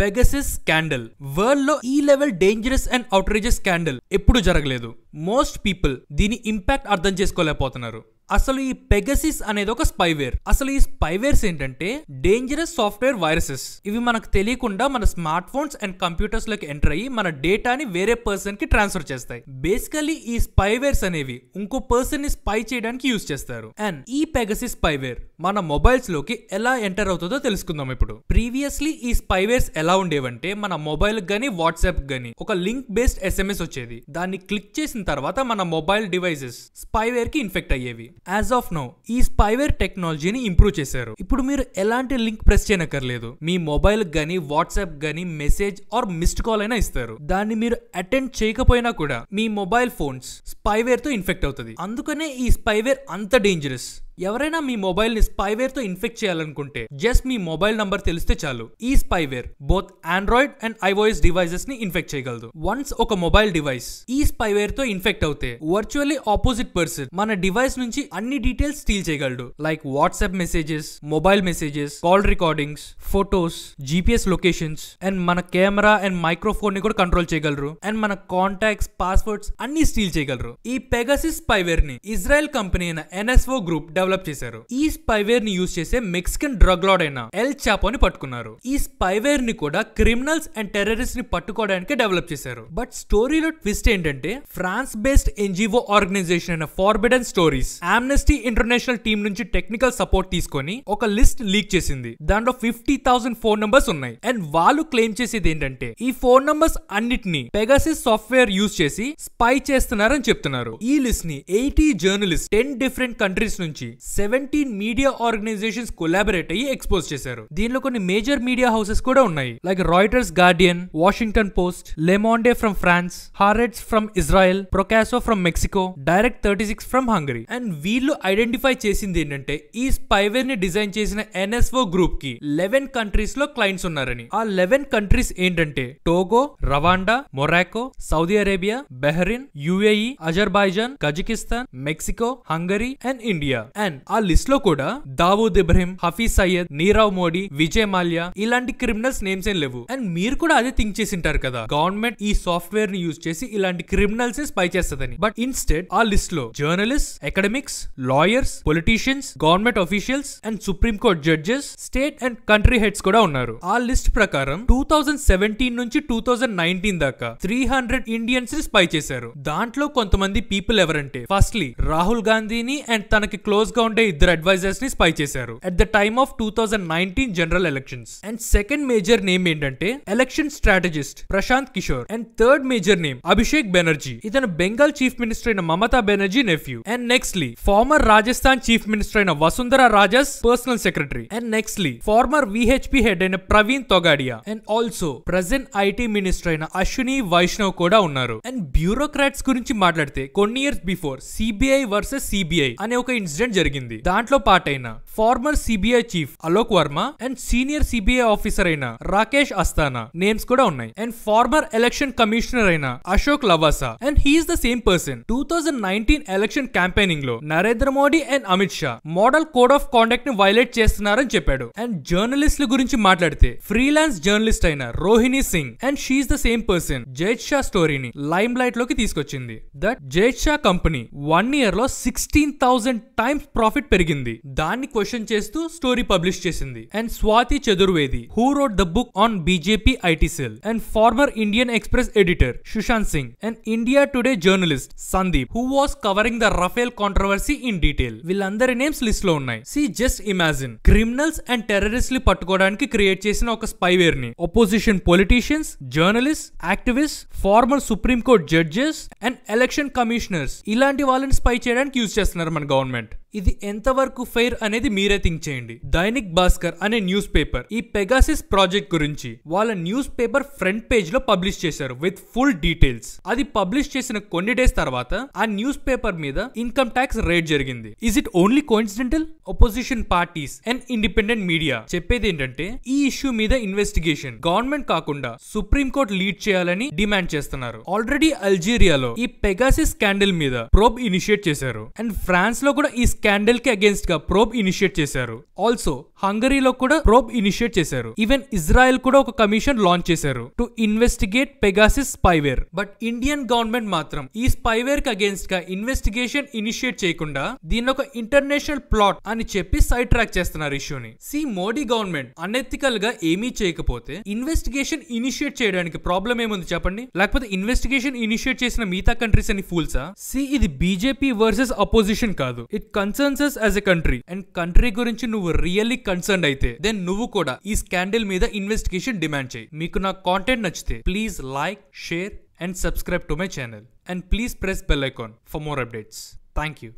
Pegasus scandal world లో ఈ level dangerous and outrageous scandal ఎప్పుడు జరగలేదు మోస్ట్ పీపుల్ దీని ఇంపాక్ట్ అర్థం చేసుకోలేకపోతున్నారు అసలు ఈ పెగసిస్ అనేది ఒక స్పైవేర్ అసలు ఈ స్పైవేర్స్ ఏంటంటే డేంజరస్ సాఫ్ట్వేర్ వైరసెస్ ఇవి మనకు తెలియకుండా మన స్మార్ట్ ఫోన్స్ అండ్ కంప్యూటర్స్ లోకి ఎంటర్ అయ్యి మన డేటాని వేరే పర్సన్ కి ట్రాన్స్ఫర్ చేస్తాయి బేసికలీ ఈ స్పైవేర్స్ అనేవి ఇంకో పర్సన్ ని స్పై చేయడానికి యూజ్ చేస్తారు అండ్ ఈ పెగసిస్ స్పైవేర్ మన మొబైల్స్ లోకి ఎలా ఎంటర్ అవుతుందో తెలుసుకుందాం ఇప్పుడు ప్రీవియస్లీ ఈ స్పైవేర్స్ ఎలా ఉండేవంటే మన మొబైల్ గానీ వాట్సాప్ గానీ ఒక లింక్ బేస్డ్ ఎస్ఎంఎస్ వచ్చేది దాన్ని క్లిక్ చేసిన తర్వాత మన మొబైల్ డివైసెస్ స్పైవేర్ కి ఇన్ఫెక్ట్ అయ్యేవి యాజ్ ఆఫ్ నౌ ఈ స్పైవేర్ టెక్నాలజీని ఇంప్రూవ్ చేశారు ఇప్పుడు మీరు ఎలాంటి లింక్ ప్రెస్ చేయనక్కర్లేదు మీ మొబైల్ గానీ వాట్సాప్ గానీ మెసేజ్ ఆర్ మిస్డ్ కాల్ అయినా ఇస్తారు దాన్ని మీరు అటెండ్ చేయకపోయినా కూడా మీ మొబైల్ ఫోన్స్ స్పైవేర్ తో ఇన్ఫెక్ట్ అవుతుంది అందుకనే ఈ స్పైవేర్ అంత డేంజరస్ ఎవరైనా మీ మొబైల్ ని స్పైవేర్ తో ఇన్ఫెక్ట్ చేయాలనుకుంటే జస్ట్ మీ మొబైల్ నంబర్ తెలిస్తే చాలు ఈ spyware both Android and iOS devices ని ఇన్ఫెక్ట్ చేయగలదు వన్స్ ఒక మొబైల్ డివైస్ ఈ స్పైవేర్ తో ఇన్ఫెక్ట్ అవుతే వర్చువల్లీ ఆపోజిట్ పర్సన్ మన డివైస్ నుంచి అన్ని డీటెయిల్స్ స్టీల్ చేయగలడు like WhatsApp messages mobile messages call recordings photos GPS locations and మన కెమెరా అండ్ మైక్రోఫోన్ ని కూడా కంట్రోల్ చేయగలరు అండ్ మన కాంటాక్ట్స్ పాస్వర్డ్స్ అన్ని స్టీల్ చేయగలరు ఈ పెగసిస్ స్పైవేర్ ని ఇజ్రాయెల్ కంపెనీ అయిన ఎన్ఎస్ఓ గ్రూప్ డెవలప్ చేశారు ఈ స్పైవేర్ ని యూజ్ చేసే మెక్సికన్ డ్రగ్ లాడ్ అయిన ఎల్ చాపోని పట్టుకున్నారు ఈ స్పైవేర్ ని కూడా క్రిమినల్స్ అండ్ టెర్రరిస్ట్ ని పట్టుకోవడానికి డెవలప్ చేశారు బట్ స్టోరీలో ట్విస్ట్ ఏంటంటే ఫ్రాన్స్ బేస్డ్ ఎన్జిఓ ఆర్గనైజేషన్ అయిన Forbidden Stories Amnesty International team నుంచి టెక్నికల్ సపోర్ట్ తీసుకొని ఒక లిస్ట్ లీక్ చేసింది దాంట్లో ఫిఫ్టీ థౌసండ్ ఫోన్ నంబర్స్ ఉన్నాయి అండ్ వాళ్ళు క్లెయిమ్ చేసేది ఏంటంటే ఈ ఫోన్ నంబర్స్ అన్నిటిని పెగాసిస్ సాఫ్ట్వేర్ యూజ్ చేసి స్పై చేస్తున్నారని చెప్తున్నారు ఈ లిస్ట్ ని eighty journalist ten different countries నుంచి సెవెంటీన్ మీడియా ఆర్గనైజేషన్స్ కొలాబరేట్ అయ్యి ఎక్స్పోజ్ చేశారు దీనిలో కొన్ని మేజర్ మీడియా హౌసెస్ కూడా ఉన్నాయి like Reuters Guardian Washington Post Le Monde from France Haaretz from Israel Proceso from Mexico direct thirty six from Hungary and వీళ్ళు identify చేసింది ఏంటంటే ఈ స్పైవేర్ ని డిజైన్ చేసిన ఎన్ఎస్ఓ గ్రూప్ కి లెవెన్ కంట్రీస్ లో క్లయింట్స్ ఉన్నారని ఆ లెవెన్ కంట్రీస్ ఏంటంటే Togo Rwanda Morocco Saudi Arabia Bahrain UAE Azerbaijan Kazakhstan Mexico Hungary and India and ఆ లిస్ట్ లో కూడా దావూద్ ఇబ్రహీం హఫీజ్ సయ్యద్ నీరవ్ మోడీ విజయ్ మాల్యా ఇలాంటి క్రిమినల్స్ నేమ్స్ ఏం లేవు అండ్ మీరు కూడా అదే థింక్ చేసి ఉంటారు కదా గవర్నమెంట్ ఈ సాఫ్ట్వేర్ ని యూజ్ చేసి ఇలాంటి క్రిమినల్స్ స్పై చేస్తుందని బట్ ఇన్స్టెడ్ ఆ లిస్ట్ లో journalist academics lawyers politicians government officials and Supreme Court judges state and country heads కూడా ఉన్నారు ఆ లిస్ట్ ప్రకారం టూ థౌజండ్ సెవెంటీన్ నుంచి టూ థౌజండ్ నైన్టీన్ దాకా త్రీ హండ్రెడ్ ఇండియన్స్ ని స్పై చేశారు దాంట్లో కొంతమంది పీపుల్ ఎవరంటే ఫస్ట్లీ రాహుల్ గాంధీని అండ్ తనకి క్లోజ్ గా ఉండే ఇద్దరు అడ్వైజర్స్ ని స్పై చేశారు at the time of two thousand nineteen general elections and second major name ఏంటంటే election strategist Prashant Kishor and third major name Abhishek Banerjee ఇతను బెంగాల్ చీఫ్ మినిస్టర్ అయిన Mamata Banerjee nephew and nextly former Rajasthan chief minister అయిన Vasundhara Raje's personal secretary and nextly former VHP head అయిన Praveen Togadia and also present IT minister అయిన అశ్విని వైష్ణవ్ కూడా ఉన్నారు and bureaucrats గురించి మాట్లాడితే కొన్ని years before CBI versus CBI అనే ఒక ఇన్సిడెంట్ జరిగింది జరిగింది దాంట్లో పార్ట్ అయిన former CBI chief Alok Verma and senior CBI officer అయిన రాకేష్ అస్థానా నేమ్స్ కూడా ఉన్నాయి అండ్ ఫార్మర్ ఎలక్షన్ కమిషనర్ అయిన Ashok Lavasa and he's the same person two thousand nineteen election campaigning లో Narendra Modi and Amit Shah model code of conduct ని వైలేట్ చేస్తున్నారని చెప్పాడు అండ్ జర్నలిస్ట్ గురించి మాట్లాడితే ఫ్రీలాన్స్ జర్నలిస్ట్ అయిన Rohini Singh and she's the same person Jay Shah స్టోరీని లైమ్ లైట్ లోకి తీసుకొచ్చింది that Jay Shah company one year లో sixteen thousand times of profit పెరిగింది దాన్ని క్వశ్చన్ చేస్తూ స్టోరీ పబ్లిష్ చేసింది and Swati Chaturvedi who wrote the book on BJP IT cell and former Indian Express editor Sushant Singh and India Today journalist Sandeep who was covering the Rafale controversy in detail వీళ్ళందరి names list లో ఉన్నాయి see just imagine criminals and terrorist పట్టుకోవడానికి create చేసిన ఒక spyware ని opposition politicians journalist activist former Supreme Court judges and election commissioners ఇలాంటి వాళ్ళని spy చేయడానికి యూజ్ చేస్తున్నారు మన గవర్నమెంట్ ఇది ఎంతవరకు ఫెయిర్ అనేది మీరే థింక్ చేయండి దైనిక్ భాస్కర్ అనే న్యూస్ పేపర్ ఈ పెగాసిస్ ప్రాజెక్ట్ గురించి వాళ్ళ న్యూస్ పేపర్ ఫ్రంట్ పేజ్ లో పబ్లిష్ చేశారు విత్ ఫుల్ డీటెయిల్స్ అది పబ్లిష్ చేసిన కొన్ని డేస్ తర్వాత ఆ న్యూస్ పేపర్ మీద ఇన్కమ్ ట్యాక్స్ రేట్ జరిగింది is it only coincidental opposition parties and independent media చెప్పేది ఏంటంటే ఈ ఇష్యూ మీద ఇన్వెస్టిగేషన్ గవర్నమెంట్ కాకుండా సుప్రీంకోర్టు లీడ్ చేయాలని డిమాండ్ చేస్తున్నారు ఆల్రెడీ అల్జీరియాలో ఈ పెగాసిస్ స్కాండల్ మీద ప్రోబ్ ఇనిషియేట్ చేశారు అండ్ ఫ్రాన్స్ లో కూడా ఈ స్కాండల్ కి అగేన్స్ట్ గా ప్రోబ్ ఇనిషియేట్ చేశారు ఆల్సో హంగరీలో కూడా ప్రోబ్ ఇనిషియేట్ చేశారు ఈవెన్ ఇజ్రాయెల్ కూడా ఒక కమిషన్ లాంచ్ చేశారు to investigate Pegasus spyware but Indian government మాత్రం ఈ స్పైవేర్ కి అగేన్స్ట్ గా ఇన్వెస్టిగేషన్ ఇనిషియేట్ చేయకుండా దీని ఒక ఇంటర్నేషనల్ ప్లాట్ అని చెప్పి సైడ్ ట్రాక్ చేస్తున్నారు ఇష్యూని సి మోడీ గవర్నమెంట్ అనెథికల్ గా ఏమీ చేయకపోతే ఇన్వెస్టిగేషన్ ఇనిషియేట్ చేయడానికి ప్రాబ్లం ఏముంది చెప్పండి లేకపోతే ఇన్వెస్టిగేషన్ ఇనిషియేట్ చేసిన మిగతా కంట్రీస్ అని ఫూల్సా సి ఇది బీజేపీ వర్సెస్ అపోజిషన్ కాదు it con concerns as a country and country గురించి నువ్వు రియల్లీ కన్సర్న్ అయితే దెన్ నువ్వు కూడా ఈ స్కాండల్ మీద ఇన్వెస్టిగేషన్ డిమాండ్ చేయి మీకు నా కాంటెంట్ నచ్చితే please like share and subscribe to my channel and please press bell icon for more updates thank you